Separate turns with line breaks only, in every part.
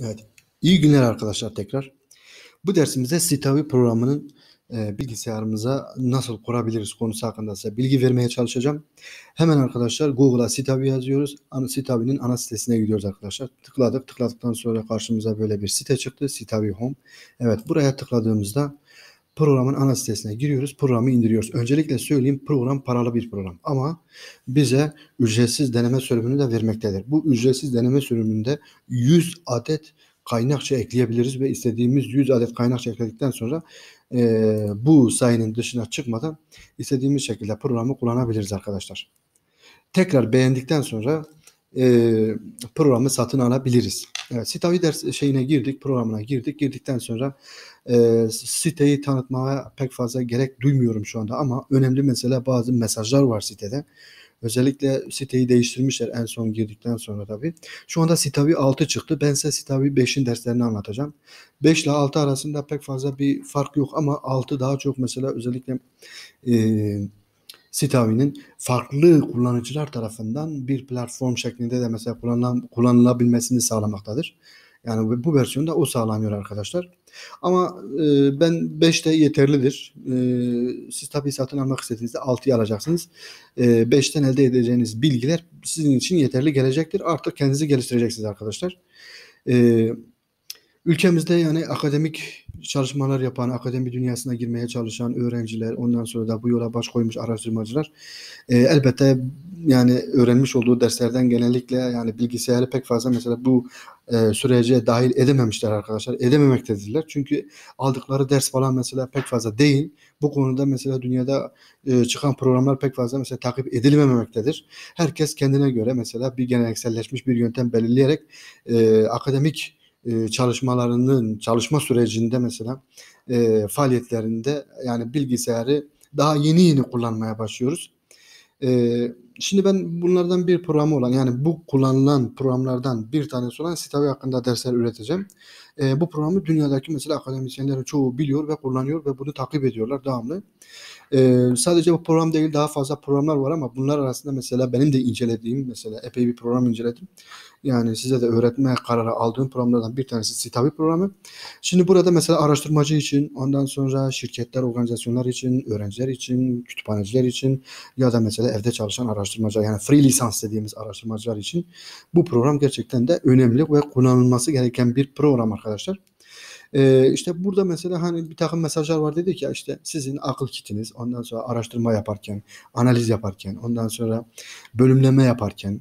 Evet. İyi günler arkadaşlar tekrar. Bu dersimizde Sitavi programının e, bilgisayarımıza nasıl kurabiliriz konusu hakkında size bilgi vermeye çalışacağım. Hemen arkadaşlar Google'a Sitavi yazıyoruz. Sitavi'nin ana sitesine gidiyoruz arkadaşlar. Tıkladık. Tıkladıktan sonra karşımıza böyle bir site çıktı. Sitavi Home. Evet buraya tıkladığımızda Programın ana sitesine giriyoruz, programı indiriyoruz. Öncelikle söyleyeyim program paralı bir program ama bize ücretsiz deneme sürümünü de vermektedir. Bu ücretsiz deneme sürümünde 100 adet kaynakça ekleyebiliriz ve istediğimiz 100 adet kaynakça ekledikten sonra e, bu sayının dışına çıkmadan istediğimiz şekilde programı kullanabiliriz arkadaşlar. Tekrar beğendikten sonra e, programı satın alabiliriz. Evet, Sitavi ders şeyine girdik, programına girdik. Girdikten sonra e, siteyi tanıtmaya pek fazla gerek duymuyorum şu anda ama önemli mesele bazı mesajlar var sitede. Özellikle siteyi değiştirmişler en son girdikten sonra tabii. Şu anda Sitavi 6 çıktı. Ben size Sitavi 5'in derslerini anlatacağım. 5 ile 6 arasında pek fazla bir fark yok ama 6 daha çok mesela özellikle eee Sitavi'nin farklı kullanıcılar tarafından bir platform şeklinde de mesela kullanılan, kullanılabilmesini sağlamaktadır. Yani bu versiyonda o sağlanıyor arkadaşlar. Ama e, ben 5 de yeterlidir. E, siz tabii satın almak istediğinizde 6'yı alacaksınız. E, 5'ten elde edeceğiniz bilgiler sizin için yeterli gelecektir. Artık kendinizi geliştireceksiniz arkadaşlar. E, Ülkemizde yani akademik çalışmalar yapan, akademi dünyasına girmeye çalışan öğrenciler, ondan sonra da bu yola baş koymuş araştırmacılar e, elbette yani öğrenmiş olduğu derslerden genellikle yani bilgisayarı pek fazla mesela bu e, sürece dahil edememişler arkadaşlar. Edememektedirler. Çünkü aldıkları ders falan mesela pek fazla değil. Bu konuda mesela dünyada e, çıkan programlar pek fazla mesela takip edilmemektedir. Herkes kendine göre mesela bir gelenekselleşmiş bir yöntem belirleyerek e, akademik e, çalışmalarının çalışma sürecinde mesela e, faaliyetlerinde yani bilgisayarı daha yeni yeni kullanmaya başlıyoruz. E, şimdi ben bunlardan bir programı olan yani bu kullanılan programlardan bir tanesi olan Citavi hakkında dersler üreteceğim. E, bu programı dünyadaki mesela akademisyenlerin çoğu biliyor ve kullanıyor ve bunu takip ediyorlar devamlı. E, sadece bu program değil daha fazla programlar var ama bunlar arasında mesela benim de incelediğim mesela epey bir program inceledim. Yani size de öğretme kararı aldığım programlardan bir tanesi Sitavi programı. Şimdi burada mesela araştırmacı için, ondan sonra şirketler, organizasyonlar için, öğrenciler için, kütüphaneciler için ya da mesela evde çalışan araştırmacı yani free lisans dediğimiz araştırmacılar için bu program gerçekten de önemli ve kullanılması gereken bir program arkadaşlar. Ee, işte burada mesela hani bir takım mesajlar var dedik ya işte sizin akıl kitiniz ondan sonra araştırma yaparken, analiz yaparken, ondan sonra bölümleme yaparken,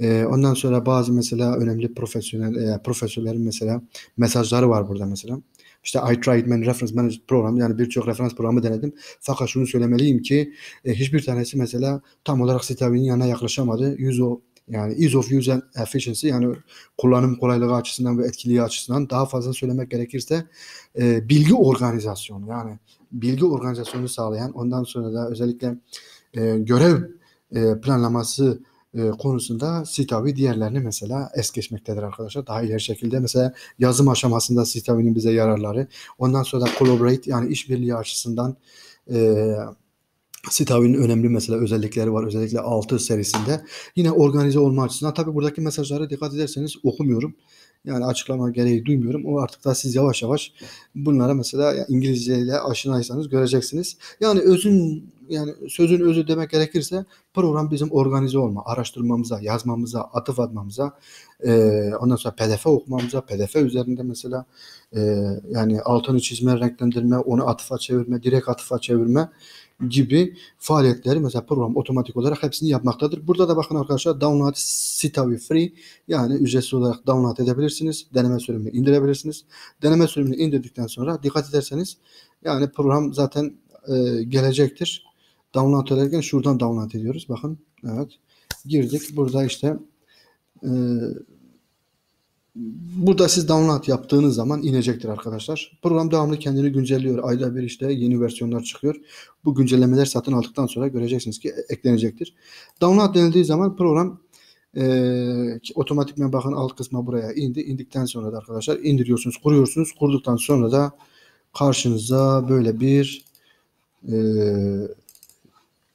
e, ondan sonra bazı mesela önemli profesyonel e, profesörlerin mesela mesajları var burada mesela. İşte I tried many reference management program yani birçok referans programı denedim. Fakat şunu söylemeliyim ki e, hiçbir tanesi mesela tam olarak Citavi'nin yanına yaklaşamadı. Yüzo yani ease of use and efficiency yani kullanım kolaylığı açısından ve etkiliği açısından daha fazla söylemek gerekirse e, bilgi organizasyonu yani bilgi organizasyonu sağlayan ondan sonra da özellikle e, görev e, planlaması e, konusunda Sitavi diğerlerini mesela es geçmektedir arkadaşlar. Daha ileri şekilde mesela yazım aşamasında Sitavi'nin bize yararları. Ondan sonra da collaborate yani işbirliği açısından e, Sitavi'nin önemli mesela özellikleri var. Özellikle 6 serisinde. Yine organize olma açısından. Tabi buradaki mesajlara dikkat ederseniz okumuyorum. Yani açıklama gereği duymuyorum. O artık da siz yavaş yavaş bunlara mesela İngilizce ile aşinaysanız göreceksiniz. Yani özün yani sözün özü demek gerekirse program bizim organize olma, araştırmamıza, yazmamıza, atıf atmamıza, e, ondan sonra pdf okumamıza, pdf üzerinde mesela e, yani altını çizme, renklendirme, onu atıfa çevirme, direkt atıfa çevirme gibi faaliyetleri mesela program otomatik olarak hepsini yapmaktadır. Burada da bakın arkadaşlar download sitavi Free yani ücretsiz olarak download edebilirsiniz. Deneme sürümünü indirebilirsiniz. Deneme sürümünü indirdikten sonra dikkat ederseniz yani program zaten e, gelecektir download ederken şuradan download ediyoruz. Bakın evet girdik. Burada işte e, burada siz download yaptığınız zaman inecektir arkadaşlar. Program devamlı kendini güncelliyor. Ayda bir işte yeni versiyonlar çıkıyor. Bu güncellemeler satın aldıktan sonra göreceksiniz ki eklenecektir. Download denildiği zaman program e, otomatikmen bakın alt kısma buraya indi. İndikten sonra da arkadaşlar indiriyorsunuz, kuruyorsunuz. Kurduktan sonra da karşınıza böyle bir e,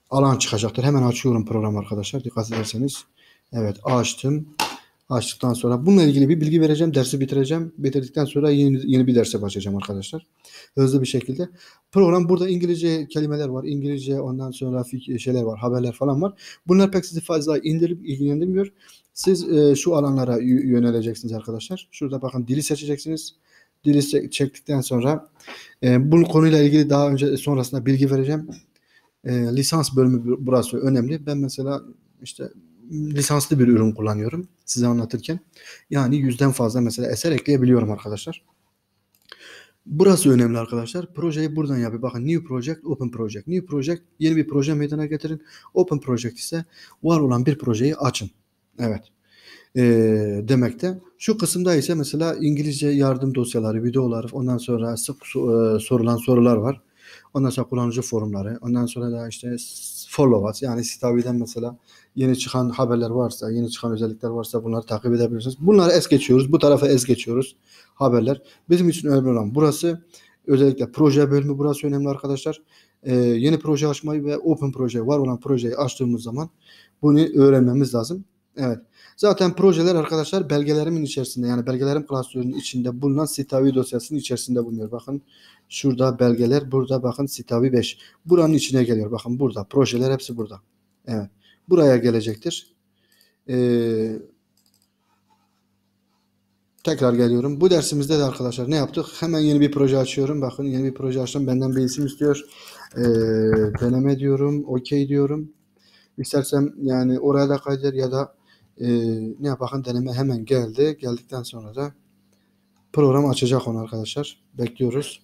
alan çıkacaktır. Hemen açıyorum program arkadaşlar. Dikkat ederseniz. Evet açtım. Açtıktan sonra bununla ilgili bir bilgi vereceğim. Dersi bitireceğim. Bitirdikten sonra yeni, yeni bir derse başlayacağım arkadaşlar. Hızlı bir şekilde. Program burada İngilizce kelimeler var. İngilizce ondan sonra şeyler var. Haberler falan var. Bunlar pek sizi fazla indirip ilgilendirmiyor. Siz e, şu alanlara yöneleceksiniz arkadaşlar. Şurada bakın dili seçeceksiniz dili çektikten sonra e, bu konuyla ilgili daha önce sonrasında bilgi vereceğim e, lisans bölümü burası önemli. Ben mesela işte lisanslı bir ürün kullanıyorum size anlatırken. Yani yüzden fazla mesela eser ekleyebiliyorum arkadaşlar. Burası önemli arkadaşlar. Projeyi buradan yapın. Bakın New Project, Open Project. New Project yeni bir proje meydana getirin. Open Project ise var olan bir projeyi açın. Evet. E, ee, demekte. Şu kısımda ise mesela İngilizce yardım dosyaları, videolar, ondan sonra sık e, sorulan sorular var. Ondan sonra kullanıcı forumları. Ondan sonra da işte follow us. Yani Stabi'den mesela yeni çıkan haberler varsa, yeni çıkan özellikler varsa bunları takip edebilirsiniz. Bunları es geçiyoruz. Bu tarafa es geçiyoruz haberler. Bizim için önemli olan burası. Özellikle proje bölümü burası önemli arkadaşlar. Ee, yeni proje açmayı ve open proje var olan projeyi açtığımız zaman bunu öğrenmemiz lazım. Evet. Zaten projeler arkadaşlar belgelerimin içerisinde yani belgelerim klasörünün içinde bulunan sitavi dosyasının içerisinde bulunuyor. Bakın şurada belgeler burada bakın sitavi 5. Buranın içine geliyor. Bakın burada projeler hepsi burada. Evet. Buraya gelecektir. Ee, tekrar geliyorum. Bu dersimizde de arkadaşlar ne yaptık? Hemen yeni bir proje açıyorum. Bakın yeni bir proje açtım. Benden bir isim istiyor. Ee, deneme diyorum. Okey diyorum. İstersem yani oraya da kaydır ya da e, ne yapalım deneme hemen geldi. Geldikten sonra da program açacak onu arkadaşlar. Bekliyoruz.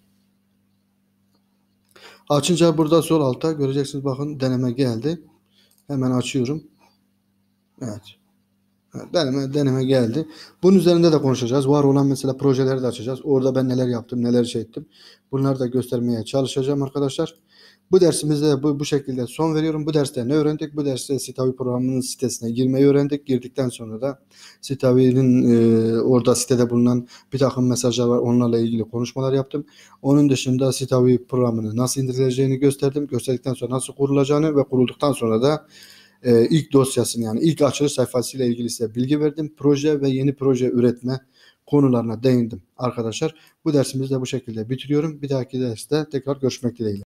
Açınca burada sol altta göreceksiniz bakın deneme geldi. Hemen açıyorum. Evet. evet. Deneme, deneme geldi. Bunun üzerinde de konuşacağız. Var olan mesela projeleri de açacağız. Orada ben neler yaptım, neler şey ettim. Bunları da göstermeye çalışacağım arkadaşlar. Bu dersimizde bu, bu şekilde son veriyorum. Bu derste ne öğrendik? Bu derste Sitavi programının sitesine girmeyi öğrendik. Girdikten sonra da Sitavi'nin e, orada sitede bulunan bir takım mesajlar var. Onlarla ilgili konuşmalar yaptım. Onun dışında Sitavi programını nasıl indirileceğini gösterdim. Gösterdikten sonra nasıl kurulacağını ve kurulduktan sonra da e, ilk dosyasını yani ilk açılış sayfasıyla ilgili size bilgi verdim. Proje ve yeni proje üretme konularına değindim arkadaşlar. Bu dersimizi de bu şekilde bitiriyorum. Bir dahaki derste tekrar görüşmek dileğiyle.